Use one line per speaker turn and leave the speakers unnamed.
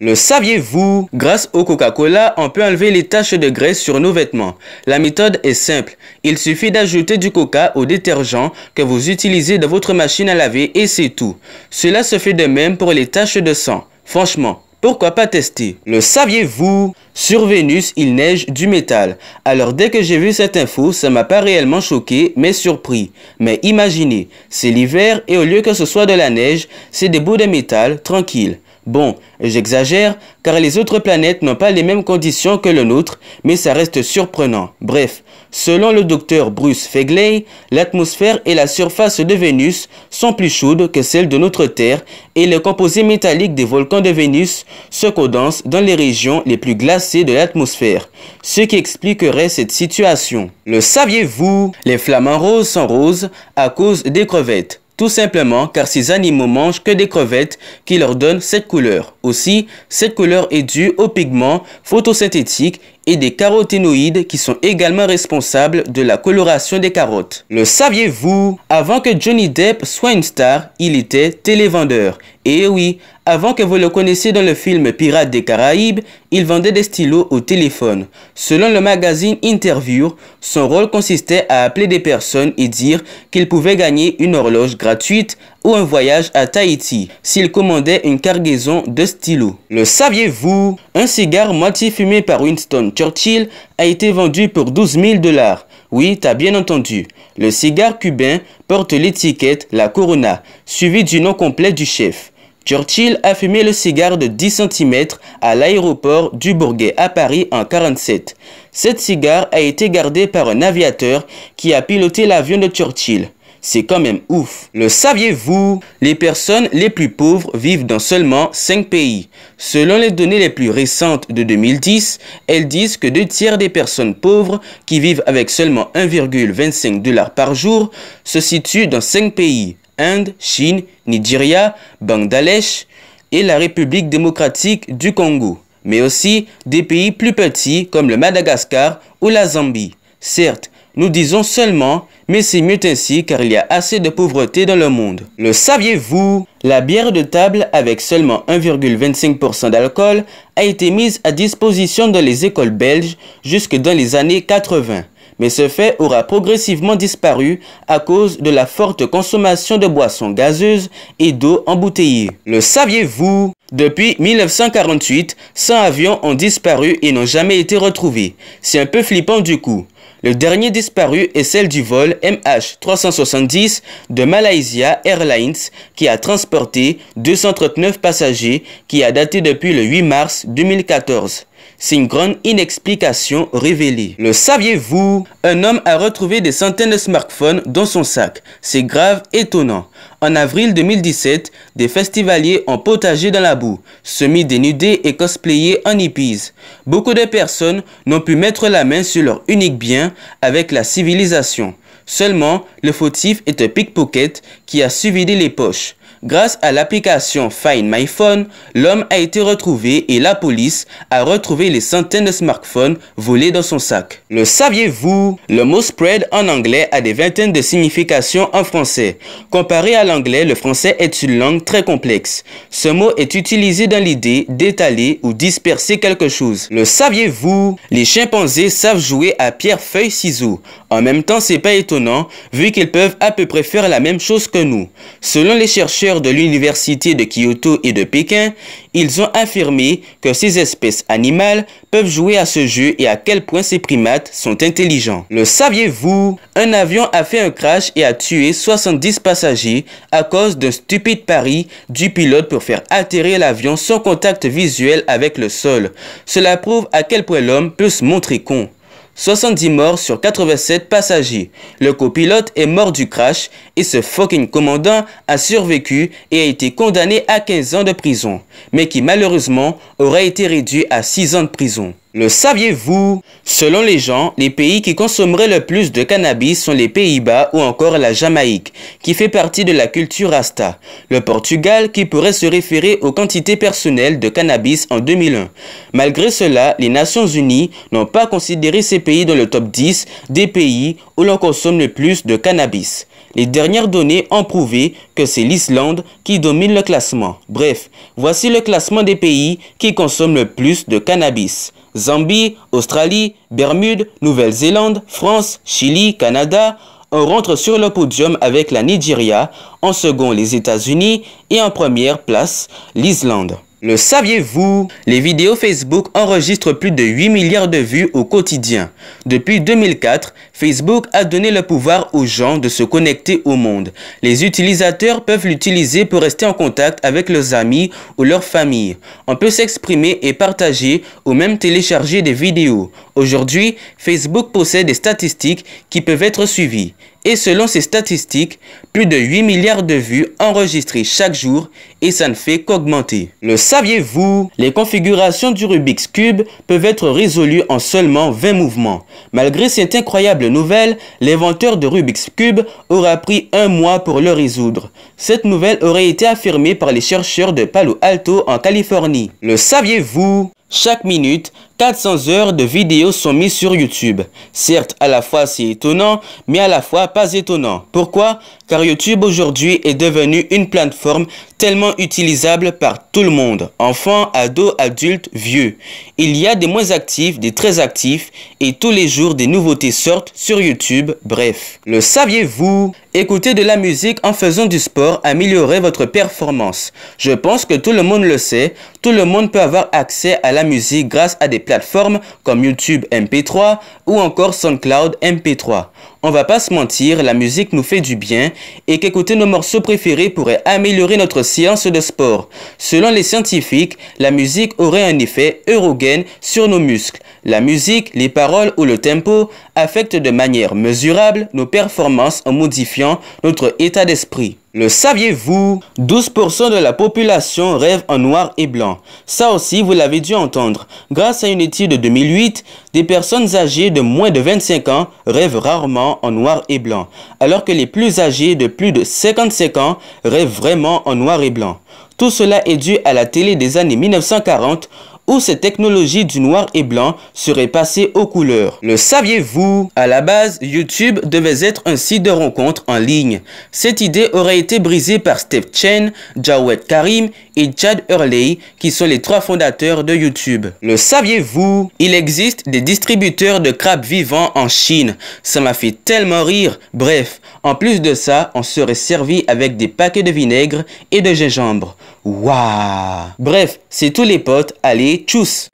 Le saviez-vous Grâce au Coca-Cola, on peut enlever les taches de graisse sur nos vêtements. La méthode est simple. Il suffit d'ajouter du coca au détergent que vous utilisez dans votre machine à laver et c'est tout. Cela se fait de même pour les taches de sang. Franchement, pourquoi pas tester Le saviez-vous Sur Vénus, il neige du métal. Alors dès que j'ai vu cette info, ça m'a pas réellement choqué, mais surpris. Mais imaginez, c'est l'hiver et au lieu que ce soit de la neige, c'est des bouts de métal, tranquille. Bon, j'exagère, car les autres planètes n'ont pas les mêmes conditions que le nôtre, mais ça reste surprenant. Bref, selon le docteur Bruce Fegley, l'atmosphère et la surface de Vénus sont plus chaudes que celles de notre Terre et les composés métalliques des volcans de Vénus se condensent dans les régions les plus glacées de l'atmosphère, ce qui expliquerait cette situation. Le saviez-vous Les flamants roses sont roses à cause des crevettes. Tout simplement car ces animaux mangent que des crevettes qui leur donnent cette couleur. Aussi, cette couleur est due aux pigments photosynthétiques et des caroténoïdes qui sont également responsables de la coloration des carottes. Le saviez-vous Avant que Johnny Depp soit une star, il était télévendeur. Et oui, avant que vous le connaissiez dans le film Pirates des Caraïbes, il vendait des stylos au téléphone. Selon le magazine Interview, son rôle consistait à appeler des personnes et dire qu'il pouvait gagner une horloge gratuite ou un voyage à Tahiti s'il commandait une cargaison de stylos. Le saviez-vous Un cigare moitié fumé par Winston Churchill a été vendu pour 12 000 dollars. Oui, t'as bien entendu. Le cigare cubain porte l'étiquette La Corona, suivi du nom complet du chef. Churchill a fumé le cigare de 10 cm à l'aéroport du Bourget à Paris en 1947. Cette cigare a été gardée par un aviateur qui a piloté l'avion de Churchill. C'est quand même ouf. Le saviez-vous Les personnes les plus pauvres vivent dans seulement 5 pays. Selon les données les plus récentes de 2010, elles disent que deux tiers des personnes pauvres qui vivent avec seulement 1,25 dollars par jour se situent dans 5 pays. Inde, Chine, Nigeria, Bangladesh et la République démocratique du Congo, mais aussi des pays plus petits comme le Madagascar ou la Zambie. Certes, nous disons seulement, mais c'est mieux ainsi car il y a assez de pauvreté dans le monde. Le saviez-vous La bière de table avec seulement 1,25% d'alcool a été mise à disposition dans les écoles belges jusque dans les années 80. Mais ce fait aura progressivement disparu à cause de la forte consommation de boissons gazeuses et d'eau embouteillée. Le saviez-vous depuis 1948, 100 avions ont disparu et n'ont jamais été retrouvés. C'est un peu flippant du coup. Le dernier disparu est celle du vol MH370 de Malaysia Airlines qui a transporté 239 passagers qui a daté depuis le 8 mars 2014. C'est une grande inexplication révélée. Le saviez-vous Un homme a retrouvé des centaines de smartphones dans son sac. C'est grave étonnant. En avril 2017, des festivaliers ont potagé dans la boue, semi-dénudés et cosplayés en hippies. Beaucoup de personnes n'ont pu mettre la main sur leur unique bien avec la civilisation. Seulement, le fautif est un pickpocket qui a suivi les poches. Grâce à l'application Find My Phone, l'homme a été retrouvé et la police a retrouvé les centaines de smartphones volés dans son sac. Le saviez-vous Le mot spread en anglais a des vingtaines de significations en français. Comparé à l'anglais, le français est une langue très complexe. Ce mot est utilisé dans l'idée d'étaler ou disperser quelque chose. Le saviez-vous Les chimpanzés savent jouer à pierre, feuille, ciseaux. En même temps, c'est pas étonnant vu qu'ils peuvent à peu près faire la même chose que nous. Selon les chercheurs de l'université de Kyoto et de Pékin, ils ont affirmé que ces espèces animales peuvent jouer à ce jeu et à quel point ces primates sont intelligents. Le saviez-vous Un avion a fait un crash et a tué 70 passagers à cause d'un stupide pari du pilote pour faire atterrir l'avion sans contact visuel avec le sol. Cela prouve à quel point l'homme peut se montrer con. 70 morts sur 87 passagers. Le copilote est mort du crash et ce fucking commandant a survécu et a été condamné à 15 ans de prison, mais qui malheureusement aurait été réduit à 6 ans de prison. Le saviez-vous Selon les gens, les pays qui consommeraient le plus de cannabis sont les Pays-Bas ou encore la Jamaïque, qui fait partie de la culture Asta, le Portugal qui pourrait se référer aux quantités personnelles de cannabis en 2001. Malgré cela, les Nations Unies n'ont pas considéré ces pays dans le top 10 des pays où l'on consomme le plus de cannabis. Les dernières données ont prouvé que c'est l'Islande qui domine le classement. Bref, voici le classement des pays qui consomment le plus de cannabis. Zambie, Australie, Bermude, Nouvelle-Zélande, France, Chili, Canada, on rentre sur le podium avec la Nigeria, en second les États-Unis et en première place l'Islande. Le saviez-vous Les vidéos Facebook enregistrent plus de 8 milliards de vues au quotidien. Depuis 2004, Facebook a donné le pouvoir aux gens de se connecter au monde. Les utilisateurs peuvent l'utiliser pour rester en contact avec leurs amis ou leurs familles. On peut s'exprimer et partager ou même télécharger des vidéos. Aujourd'hui, Facebook possède des statistiques qui peuvent être suivies. Et selon ces statistiques, plus de 8 milliards de vues enregistrées chaque jour et ça ne fait qu'augmenter. Le saviez-vous Les configurations du Rubik's Cube peuvent être résolues en seulement 20 mouvements. Malgré cette incroyable nouvelle, l'inventeur de Rubik's Cube aura pris un mois pour le résoudre. Cette nouvelle aurait été affirmée par les chercheurs de Palo Alto en Californie. Le saviez-vous chaque minute, 400 heures de vidéos sont mises sur YouTube. Certes, à la fois c'est étonnant, mais à la fois pas étonnant. Pourquoi Car YouTube aujourd'hui est devenu une plateforme tellement utilisable par tout le monde, enfants, ados, adultes, vieux. Il y a des moins actifs, des très actifs, et tous les jours des nouveautés sortent sur YouTube, bref. Le saviez-vous Écouter de la musique en faisant du sport améliorer votre performance. Je pense que tout le monde le sait, tout le monde peut avoir accès à la musique grâce à des plateformes comme YouTube MP3 ou encore SoundCloud MP3. On va pas se mentir, la musique nous fait du bien et qu'écouter nos morceaux préférés pourrait améliorer notre science de sport. Selon les scientifiques, la musique aurait un effet érogène sur nos muscles. La musique, les paroles ou le tempo affectent de manière mesurable nos performances en modifiant notre état d'esprit. Le saviez-vous 12% de la population rêve en noir et blanc. Ça aussi, vous l'avez dû entendre. Grâce à une étude de 2008, des personnes âgées de moins de 25 ans rêvent rarement en noir et blanc, alors que les plus âgés de plus de 55 ans rêvent vraiment en noir et blanc. Tout cela est dû à la télé des années 1940 où ces technologies du noir et blanc seraient passées aux couleurs. Le saviez-vous À la base, YouTube devait être un site de rencontre en ligne. Cette idée aurait été brisée par Steve Chen, Jawed Karim et Chad Hurley qui sont les trois fondateurs de YouTube. Le saviez-vous Il existe des distributeurs de crabes vivants en Chine. Ça m'a fait tellement rire. Bref, en plus de ça, on serait servi avec des paquets de vinaigre et de gingembre. Waouh Bref, c'est tous les potes. Allez, tchuss